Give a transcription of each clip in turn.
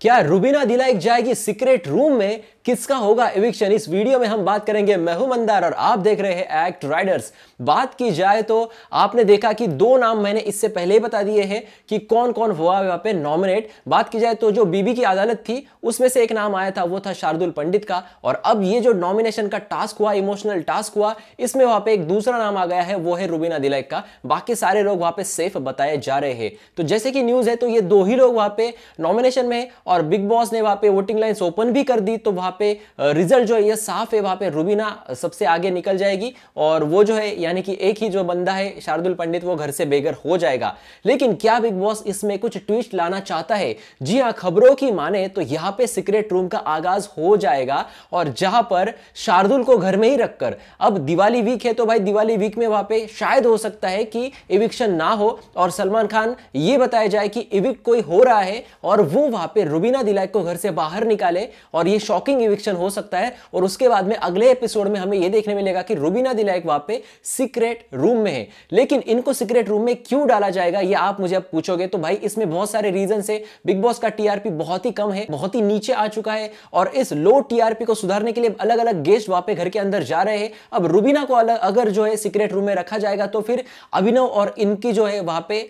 क्या रुबीना दिलाइक जाएगी secret room में किसका होगा इविक्शन इस वीडियो में हम बात करेंगे मेहू मंदार और आप देख रहे हैं एक्ट राइडर्स बात की जाए तो आपने देखा कि दो नाम मैंने इससे पहले ही बता दिए हैं कि कौन कौन हुआ यहाँ पे नॉमिनेट बात की जाए तो जो बीबी की अदालत थी उसमें से एक नाम आया था वो था शार्दुल पंडित का और अब ये जो नॉमिनेशन का टास्क हुआ इमोशनल टास्क हुआ इसमें वहां पे एक दूसरा नाम आ गया है वो है रूबीना दिलैक का बाकी सारे लोग वहां पे सेफ बताए जा रहे हैं तो जैसे कि न्यूज है तो ये दो ही लोग वहां पे नॉमिनेशन में और बिग बॉस ने वहां पे वोटिंग लाइन ओपन भी कर दी तो वहां पे रिजल्ट जो है ये साफ है वहाँ पे रूबीना सबसे आगे निकल जाएगी और वो जो है यानी कि एक ही जो बंदा है शार्दुल पंडित वो घर से बेघर हो जाएगा लेकिन क्या बिग बॉस इसमें कुछ ट्विस्ट लाना चाहता है जी हाँ खबरों की माने तो यहाँ पे सीक्रेट रूम का आगाज हो जाएगा और जहां पर शार्दुल को घर में ही रखकर अब दिवाली वीक है तो भाई दिवाली वीक में वहां पे शायद हो सकता है कि इविक्शन ना हो और सलमान खान ये बताया जाए कि इविक कोई हो रहा है और वो वहां पे रूबीना दिलाय को घर से बाहर निकाले और ये शॉकिंग पेंडिंग इविक्शन हो सकता है और उसके बाद में अगले एपिसोड में हमें यह देखने मिलेगा कि रूबीना दिलायक वहां पे सीक्रेट रूम में है लेकिन इनको सीक्रेट रूम में क्यों डाला जाएगा ये आप मुझे अब पूछोगे तो भाई इसमें बहुत सारे रीजन है बिग बॉस का टीआरपी बहुत ही कम है बहुत ही नीचे आ चुका है और इस लो टीआरपी को सुधारने के लिए अलग अलग गेस्ट वहां पे घर के अंदर जा रहे हैं अब रूबीना को अलग अगर जो है सीक्रेट रूम में रखा जाएगा तो फिर अभिनव और इनकी जो है वहां पे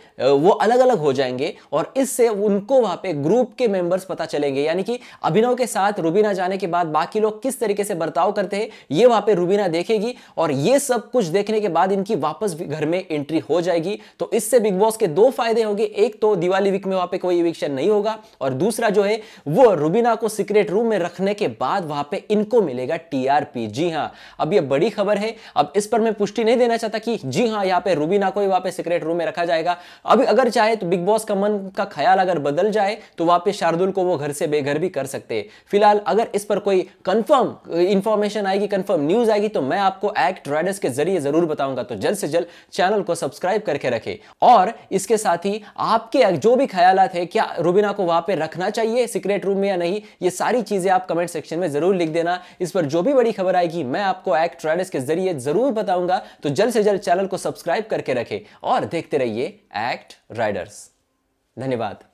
वो अलग अलग हो जाएंगे और इससे उनको वहां पे ग्रुप के मेंबर्स पता चलेंगे यानी कि अभिनव के साथ रूबीना जाने के बाद बाकी लोग किस तरीके से बर्ताव करते हैं ये वहां पे रूबीना देखेगी और ये सब कुछ देखने के बाद इनकी वापस घर में एंट्री हो जाएगी तो इससे बिग बॉस के दो फायदे होंगे एक तो दिवाली वीक में वहां पे कोई इविक्शन नहीं होगा और दूसरा जो है वो रूबीना को सीक्रेट रूम में रखने के बाद वहां पर इनको मिलेगा टीआरपी जी हाँ अब यह बड़ी खबर है अब इस पर मैं पुष्टि नहीं देना चाहता कि जी हाँ यहाँ पे रूबीना को वहां पर सीक्रेट रूम में रखा जाएगा अब अगर चाहे तो बिग बॉस का मन का ख्याल अगर बदल जाए तो वहां पे शार्दुल को वो घर से बेघर भी कर सकते हैं फिलहाल अगर इस पर कोई कंफर्म इंफॉर्मेशन आएगी कंफर्म न्यूज आएगी तो मैं आपको एक्ट राइडर्स के जरिए जरूर बताऊंगा तो जल्द से जल्द चैनल को सब्सक्राइब करके रखें और इसके साथ ही आपके जो भी ख्याल है क्या रूबिना को वहां पर रखना चाहिए सीक्रेट रूम में या नहीं ये सारी चीजें आप कमेंट सेक्शन में जरूर लिख देना इस पर जो भी बड़ी खबर आएगी मैं आपको एक्ट राइडर्स के जरिए जरूर बताऊंगा तो जल्द से जल्द चैनल को सब्सक्राइब करके रखें और देखते रहिए एक्ट राइडर्स धन्यवाद